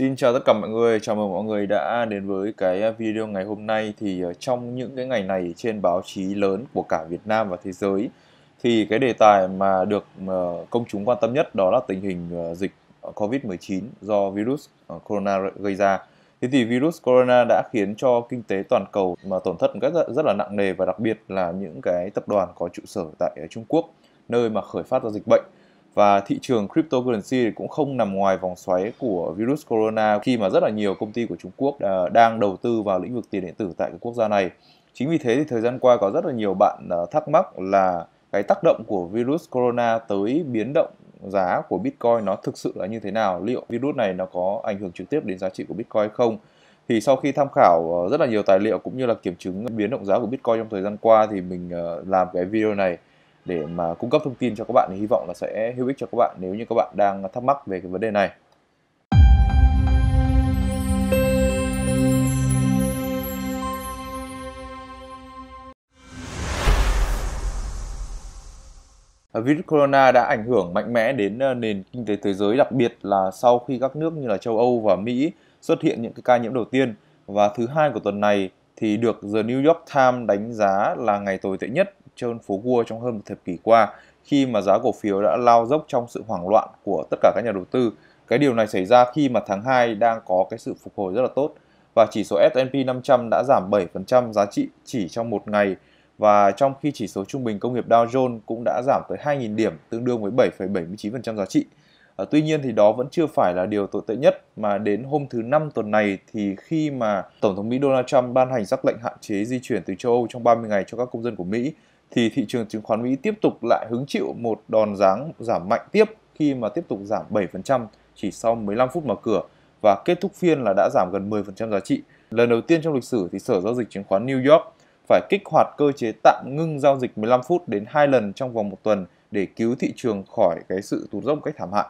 Xin chào tất cả mọi người, chào mừng mọi người đã đến với cái video ngày hôm nay thì ờ, trong những cái ngày này trên báo chí lớn của cả Việt Nam và thế giới thì cái đề tài mà được ờ, công chúng quan tâm nhất đó là tình hình ờ, dịch COVID-19 do virus corona gây ra. Thế thì virus corona đã khiến cho kinh tế toàn cầu mà tổn thất rất rất là nặng nề và đặc biệt là những cái tập đoàn có trụ sở tại Trung Quốc nơi mà khởi phát ra dịch bệnh và thị trường cryptocurrency cũng không nằm ngoài vòng xoáy của virus corona khi mà rất là nhiều công ty của Trung Quốc à, đang đầu tư vào lĩnh vực tiền điện tử tại cái quốc gia này. Chính vì thế thì thời gian qua có rất là nhiều bạn à, thắc mắc là cái tác động của virus corona tới biến động giá của Bitcoin nó thực sự là như thế nào, liệu virus này nó có ảnh hưởng trực tiếp đến giá trị của Bitcoin không? Thì sau khi tham khảo à, rất là nhiều tài liệu cũng như là kiểm chứng biến động giá của Bitcoin trong thời gian qua thì mình làm cái video này để mà cung cấp thông tin cho các bạn thì hy vọng là sẽ hữu ích cho các bạn nếu như các bạn đang thắc mắc về cái vấn đề này. Virus corona đã ảnh hưởng mạnh mẽ đến ờ, nền kinh tế thế giới, đặc biệt là sau khi các nước như là châu Âu và Mỹ xuất hiện những cái ca nhiễm đầu tiên. Và thứ hai của tuần này thì được The New York Times đánh giá là ngày tồi tệ nhất trơn phố Wall trong hơn một thập kỷ qua khi mà giá cổ phiếu đã lao dốc trong sự hoảng loạn của tất cả các nhà đầu tư. Cái điều này xảy ra khi mà tháng 2 đang có cái sự phục hồi rất là tốt và chỉ số S&P 500 đã giảm 7% giá trị chỉ trong một ngày và trong khi chỉ số trung bình công nghiệp Dow Jones cũng đã giảm tới 2.000 điểm tương đương với 7,79% giá trị. À, tuy nhiên thì đó vẫn chưa phải là điều tồi tệ nhất mà đến hôm thứ năm tuần này thì khi mà Tổng thống Mỹ Donald Trump ban hành sắc lệnh hạn chế di chuyển từ châu Âu trong 30 ngày cho các công dân của Mỹ thì thị trường chứng khoán Mỹ tiếp tục lại hứng chịu một đòn giáng giảm mạnh tiếp khi mà tiếp tục giảm 7% chỉ sau 15 phút mở cửa và kết thúc phiên là đã giảm gần 10% giá trị. Lần đầu tiên trong lịch sử thì Sở giao dịch chứng khoán New York phải kích hoạt cơ chế tạm ngưng giao dịch 15 phút đến 2 lần trong vòng một tuần để cứu thị trường khỏi cái sự tụt dốc cách thảm hại.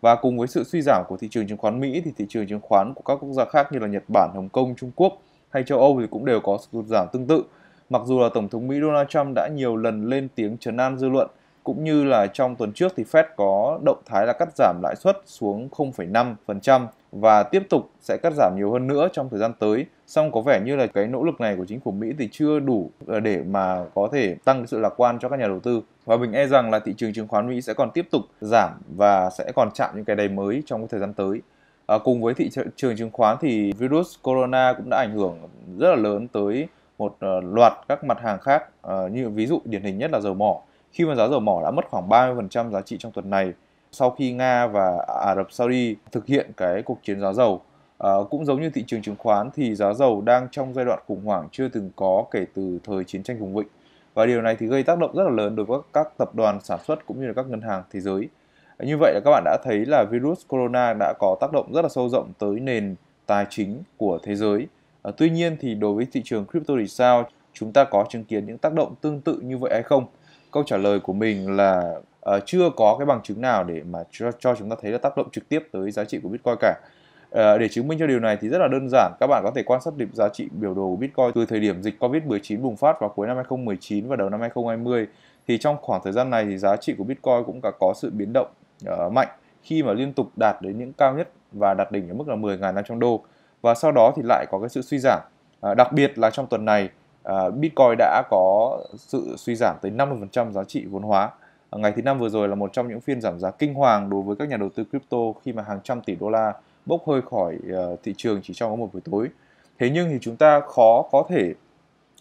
Và cùng với sự suy giảm của thị trường chứng khoán Mỹ thì thị trường chứng khoán của các quốc gia khác như là Nhật Bản, Hồng Kông, Trung Quốc hay châu Âu thì cũng đều có sự tụt giảm tương tự. Mặc dù là Tổng thống Mỹ Donald Trump đã nhiều lần lên tiếng trấn an dư luận, cũng như là trong tuần trước thì Fed có động thái là cắt giảm lãi suất xuống 0,5% và tiếp tục sẽ cắt giảm nhiều hơn nữa trong thời gian tới. Song có vẻ như là cái nỗ lực này của chính phủ Mỹ thì chưa đủ ờ, để mà có thể tăng sự lạc quan cho các nhà đầu tư. Và mình e rằng là thị trường chứng khoán Mỹ sẽ còn tiếp tục giảm và sẽ còn chạm những cái đầy mới trong cái thời gian tới. À, cùng với thị trường chứng khoán thì virus corona cũng đã ảnh hưởng rất là lớn tới một ờ, loạt các mặt hàng khác ờ, như ví dụ điển hình nhất là dầu mỏ khi mà giá dầu mỏ đã mất khoảng 30% giá trị trong tuần này sau khi Nga và Ả Rập Saudi thực hiện cái cuộc chiến giá dầu ờ, cũng giống như thị trường chứng khoán thì giá dầu đang trong giai đoạn khủng hoảng chưa từng có kể từ thời chiến tranh vùng vịnh và điều này thì gây tác động rất là lớn đối với các tập đoàn sản xuất cũng như là các ngân hàng thế giới như vậy là các bạn đã thấy là virus corona đã có tác động rất là sâu rộng tới nền tài chính của thế giới À, tuy nhiên thì đối với thị trường crypto thì sao? Chúng ta có chứng kiến những tác động tương tự như vậy hay không? Câu trả lời của mình là uh, chưa có cái bằng chứng nào để mà cho, cho chúng ta thấy là tác động trực tiếp tới giá trị của Bitcoin cả. Uh, để chứng minh cho điều này thì rất là đơn giản, các bạn có thể quan sát điểm giá trị biểu đồ của Bitcoin từ thời điểm dịch Covid-19 bùng phát vào cuối năm 2019 và đầu năm 2020. Thì trong khoảng thời gian này thì giá trị của Bitcoin cũng cả có sự biến động uh, mạnh khi mà liên tục đạt đến những cao nhất và đạt đỉnh ở mức là 10.500 đô và sau đó thì lại có cái sự suy giảm à, đặc biệt là trong tuần này à, Bitcoin đã có sự suy giảm tới 50% giá trị vốn hóa à, ngày thứ năm vừa rồi là một trong những phiên giảm giá kinh hoàng đối với các nhà đầu tư crypto khi mà hàng trăm tỷ đô la bốc hơi khỏi uh, thị trường chỉ trong một buổi tối thế nhưng thì chúng ta khó có thể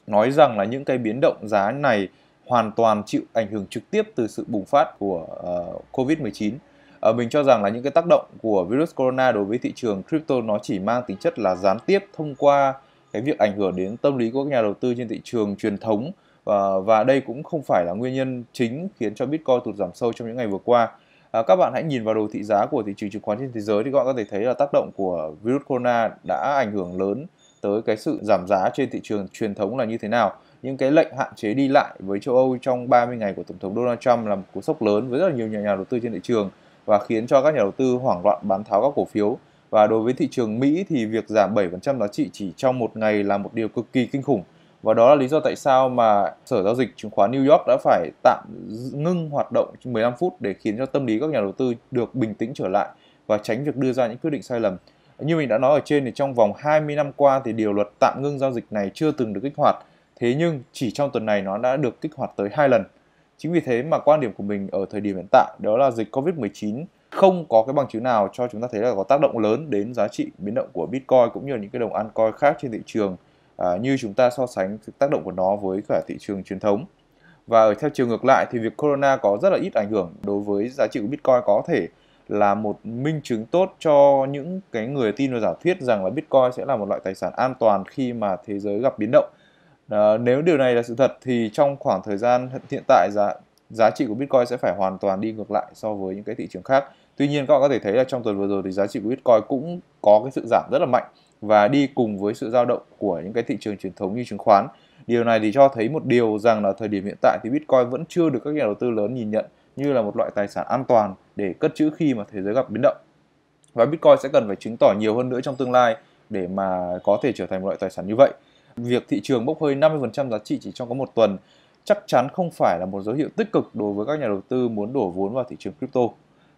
nói rằng là những cái biến động giá này hoàn toàn chịu ảnh hưởng trực tiếp từ sự bùng phát của uh, à, Covid-19 Ờ, mình cho rằng là những cái tác động của virus corona đối với thị trường crypto nó chỉ mang tính chất là gián tiếp thông qua cái việc ảnh hưởng đến tâm lý của các nhà đầu tư trên thị trường truyền thống và, ờ, và đây cũng không phải là nguyên nhân chính khiến cho Bitcoin tụt giảm sâu trong những ngày vừa qua. À, các bạn hãy nhìn vào đồ thị giá của thị trường chứng khoán trên thế giới thì các bạn có thể thấy là tác động của virus corona đã ảnh hưởng lớn tới cái sự giảm giá trên thị trường truyền thống là như thế nào. Những cái lệnh hạn chế đi lại với châu Âu trong 30 ngày của Tổng thống Donald Trump là một cú sốc lớn với rất là nhiều nhà, nhà đầu tư trên thị trường và khiến cho các nhà đầu tư hoảng loạn bán tháo các cổ phiếu. Và đối với thị trường Mỹ thì việc giảm 7% giá trị chỉ trong một ngày là một điều cực kỳ kinh khủng. Và đó là lý do tại sao mà Sở Giao dịch Chứng khoán New York đã phải tạm ngưng hoạt động 15 phút để khiến cho tâm lý các nhà đầu tư được bình tĩnh trở lại và tránh việc đưa ra những quyết định sai lầm. Như mình đã nói ở trên thì trong vòng 20 năm qua thì điều luật tạm ngưng giao dịch này chưa từng được kích hoạt. Thế nhưng chỉ trong tuần này nó đã được kích hoạt tới hai lần Chính vì thế mà quan điểm của mình ở thời điểm hiện tại đó là dịch Covid-19 không có cái bằng chứng nào cho chúng ta thấy là có tác động lớn đến giá trị biến động của Bitcoin cũng như là những cái đồng ăn coi khác trên thị trường à, như chúng ta so sánh tác động của nó với cả thị trường truyền thống. Và ở theo chiều ngược lại thì việc corona có rất là ít ảnh hưởng đối với giá trị của Bitcoin có thể là một minh chứng tốt cho những cái người tin vào giả thuyết rằng là Bitcoin sẽ là một loại tài sản an toàn khi mà thế giới gặp biến động à, nếu điều này là sự thật thì trong khoảng thời gian hiện tại giá giá trị của Bitcoin sẽ phải hoàn toàn đi ngược lại so với những cái thị trường khác. Tuy nhiên các bạn có thể thấy là trong tuần vừa rồi thì giá trị của Bitcoin cũng có cái sự giảm rất là mạnh và đi cùng với sự dao động của những cái thị trường truyền thống như chứng khoán. Điều này thì cho thấy một điều rằng là thời điểm hiện tại thì Bitcoin vẫn chưa được các nhà đầu tư lớn nhìn nhận như là một loại tài sản an toàn để cất trữ khi mà thế giới gặp biến động. Và Bitcoin sẽ cần phải chứng tỏ nhiều hơn nữa trong tương lai để mà có thể trở thành một loại tài sản như vậy. Việc thị trường bốc hơi 50% giá trị chỉ trong có một tuần chắc chắn không phải là một dấu hiệu tích cực đối với các nhà đầu tư muốn đổ vốn vào thị trường crypto.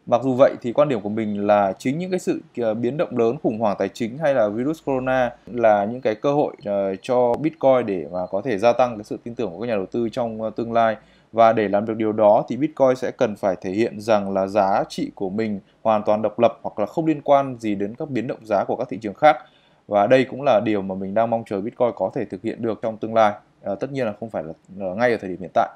Mặc dù vậy thì quan điểm của mình là chính những cái sự ờ, biến động lớn, khủng hoảng tài chính hay là virus corona là những cái cơ hội ờ, cho Bitcoin để mà có thể gia tăng cái sự tin tưởng của các nhà đầu tư trong ờ, tương lai. Và để làm được điều đó thì Bitcoin sẽ cần phải thể hiện rằng là giá trị của mình hoàn toàn độc lập hoặc là không liên quan gì đến các biến động giá của các thị trường khác và đây cũng là điều mà mình đang mong chờ Bitcoin có thể thực hiện được trong tương lai à, tất nhiên là không phải là ngay ở thời điểm hiện tại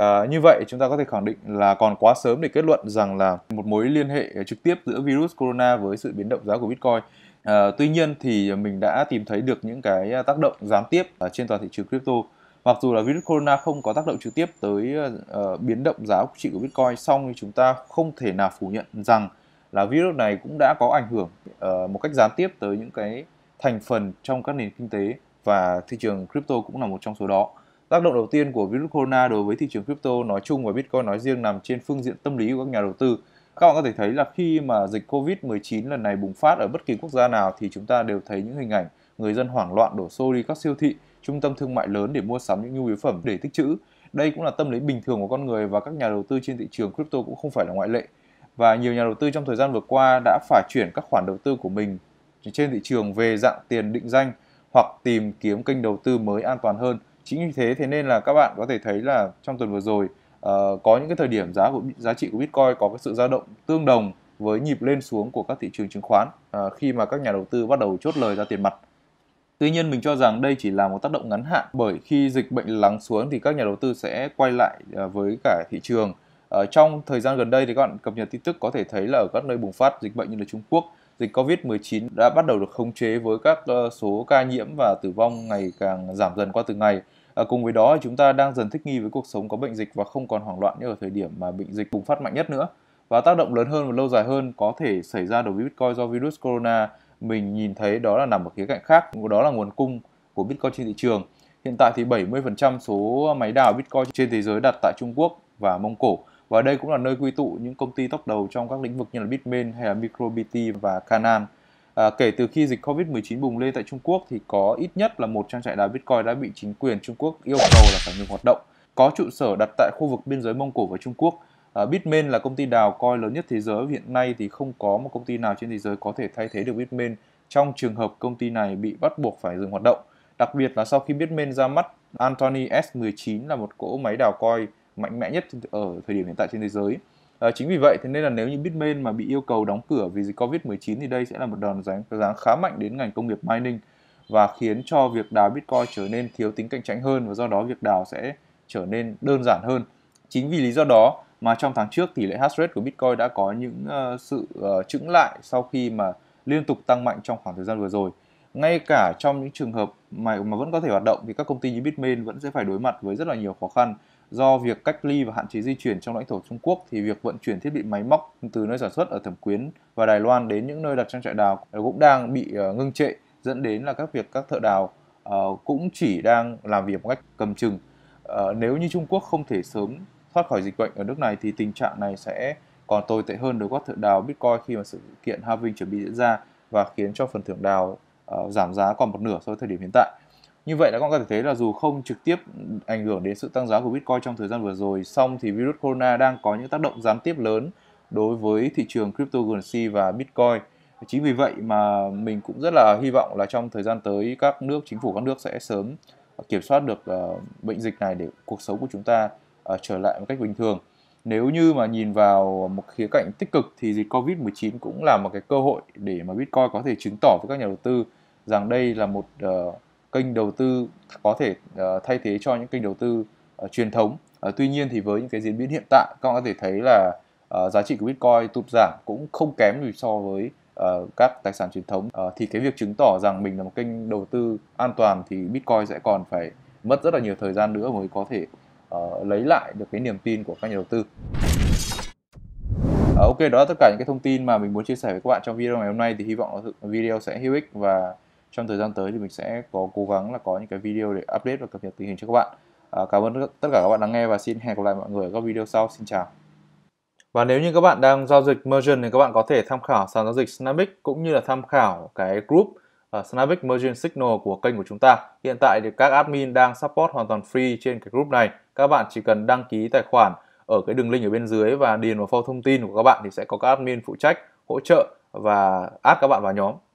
À, như vậy chúng ta có thể khẳng định là còn quá sớm để kết luận rằng là một mối liên hệ trực tiếp giữa virus corona với sự biến động giá của Bitcoin. À, tuy nhiên thì mình đã tìm thấy được những cái tác động gián tiếp trên toàn thị trường crypto. Mặc dù là virus corona không có tác động trực tiếp tới uh, biến động giá trị của Bitcoin, song thì chúng ta không thể nào phủ nhận rằng là virus này cũng đã có ảnh hưởng uh, một cách gián tiếp tới những cái thành phần trong các nền kinh tế và thị trường crypto cũng là một trong số đó. Tác động đầu tiên của virus corona đối với thị trường crypto nói chung và Bitcoin nói riêng nằm trên phương diện tâm lý của các nhà đầu tư. Các bạn có thể thấy là khi mà dịch Covid-19 lần này bùng phát ở bất kỳ quốc gia nào thì chúng ta đều thấy những hình ảnh người dân hoảng loạn đổ xô đi các siêu thị, trung tâm thương mại lớn để mua sắm những nhu yếu phẩm để tích trữ. Đây cũng là tâm lý bình thường của con người và các nhà đầu tư trên thị trường crypto cũng không phải là ngoại lệ và nhiều nhà đầu tư trong thời gian vừa qua đã phải chuyển các khoản đầu tư của mình trên thị trường về dạng tiền định danh hoặc tìm kiếm kênh đầu tư mới an toàn hơn. Chính vì thế thế nên là các bạn có thể thấy là trong tuần vừa rồi uh, có những cái thời điểm giá của giá trị của Bitcoin có cái sự dao động tương đồng với nhịp lên xuống của các thị trường chứng khoán uh, khi mà các nhà đầu tư bắt đầu chốt lời ra tiền mặt. Tuy nhiên mình cho rằng đây chỉ là một tác động ngắn hạn bởi khi dịch bệnh lắng xuống thì các nhà đầu tư sẽ quay lại uh, với cả thị trường ở ờ, trong thời gian gần đây thì các bạn cập nhật tin tức có thể thấy là ở các nơi bùng phát dịch bệnh như là Trung Quốc, dịch Covid-19 đã bắt đầu được khống chế với các ờ, số ca nhiễm và tử vong ngày càng giảm dần qua từng ngày. À, cùng với đó chúng ta đang dần thích nghi với cuộc sống có bệnh dịch và không còn hoảng loạn như ở thời điểm mà bệnh dịch bùng phát mạnh nhất nữa. Và tác động lớn hơn và lâu dài hơn có thể xảy ra đối với Bitcoin do virus corona mình nhìn thấy đó là nằm ở khía cạnh khác, đó là nguồn cung của Bitcoin trên thị trường. Hiện tại thì 70% số máy đào Bitcoin trên thế giới đặt tại Trung Quốc và Mông Cổ và đây cũng là nơi quy tụ những công ty top đầu trong các lĩnh vực như là Bitmain hay là MicroBT và Canaan À, kể từ khi dịch Covid-19 bùng lên tại Trung Quốc thì có ít nhất là một trang trại đá Bitcoin đã bị chính quyền Trung Quốc yêu cầu là phải ngừng hoạt động. Có trụ sở đặt tại khu vực biên giới Mông Cổ và Trung Quốc. À, Bitmain là công ty đào coin lớn nhất thế giới. Hiện nay thì không có một công ty nào trên thế giới có thể thay thế được Bitmain trong trường hợp công ty này bị bắt buộc phải dừng hoạt động. Đặc biệt là sau khi Bitmain ra mắt Anthony S19 là một cỗ máy đào coin mạnh mẽ nhất ở thời điểm hiện tại trên thế giới. À, chính vì vậy thế nên là nếu như Bitmain mà bị yêu cầu đóng cửa vì dịch Covid-19 thì đây sẽ là một đòn giáng, giáng khá mạnh đến ngành công nghiệp mining và khiến cho việc đào Bitcoin trở nên thiếu tính cạnh tranh hơn và do đó việc đào sẽ trở nên đơn giản hơn. Chính vì lý do đó mà trong tháng trước tỷ lệ hash rate của Bitcoin đã có những uh, sự uh, lại sau khi mà liên tục tăng mạnh trong khoảng thời gian vừa rồi. Ngay cả trong những trường hợp mà mà vẫn có thể hoạt động thì các công ty như Bitmain vẫn sẽ phải đối mặt với rất là nhiều khó khăn Do việc cách ly và hạn chế di chuyển trong lãnh thổ Trung Quốc thì việc vận chuyển thiết bị máy móc từ nơi sản xuất ở thẩm quyến và Đài Loan đến những nơi đặt trang trại đào cũng đang bị ờ, ngưng trệ dẫn đến là các việc các thợ đào ờ, cũng chỉ đang làm việc một cách cầm chừng. Ờ, nếu như Trung Quốc không thể sớm thoát khỏi dịch bệnh ở nước này thì tình trạng này sẽ còn tồi tệ hơn đối với các thợ đào Bitcoin khi mà sự kiện halving chuẩn bị diễn ra và khiến cho phần thưởng đào giảm giá còn một nửa so với thời điểm hiện tại. Như vậy các bạn có thể thấy là dù không trực tiếp ảnh hưởng đến sự tăng giá của Bitcoin trong thời gian vừa rồi, song thì virus corona đang có những tác động gián tiếp lớn đối với thị trường cryptocurrency và Bitcoin. Chính vì vậy mà mình cũng rất là hy vọng là trong thời gian tới các nước, chính phủ các nước sẽ sớm ờ, kiểm soát được uh, bệnh dịch này để cuộc sống của chúng ta uh, trở lại một cách bình thường. Nếu như mà nhìn vào một khía cạnh tích cực thì dịch Covid-19 cũng là một cái cơ hội để mà Bitcoin có thể chứng tỏ với các nhà đầu tư rằng đây là một uh, kênh đầu tư có thể ờ, thay thế cho những kênh đầu tư ờ, truyền thống ờ, tuy nhiên thì với những cái diễn biến hiện tại các bạn có thể thấy là giá trị của bitcoin tụt giảm cũng không kém gì so với Uh, các tài sản truyền thống uh, thì cái việc chứng tỏ rằng mình là một kênh đầu tư an toàn thì Bitcoin sẽ còn phải mất rất là nhiều thời gian nữa mới có thể uh, lấy lại được cái niềm tin của các nhà đầu tư. ok, đó là tất cả những cái thông tin mà mình muốn chia sẻ với các bạn trong video ngày hôm nay thì hy vọng video sẽ hữu ích và trong thời gian tới thì mình sẽ có cố gắng là có những cái video để update và cập nhật tình hình cho các bạn à, cảm ơn tất cả các bạn lắng nghe và xin hẹn gặp lại mọi người ở các video sau xin chào và nếu như các bạn đang giao dịch margin thì các bạn có thể tham khảo sàn giao dịch Snapic cũng như là tham khảo cái group uh, à, Snapic Margin Signal của kênh của chúng ta. Hiện tại thì các admin đang support hoàn toàn free trên cái group này. Các bạn chỉ cần đăng ký tài khoản ở cái đường link ở bên dưới và điền vào phao thông tin của các bạn thì sẽ có các admin phụ trách hỗ trợ và add các bạn vào nhóm.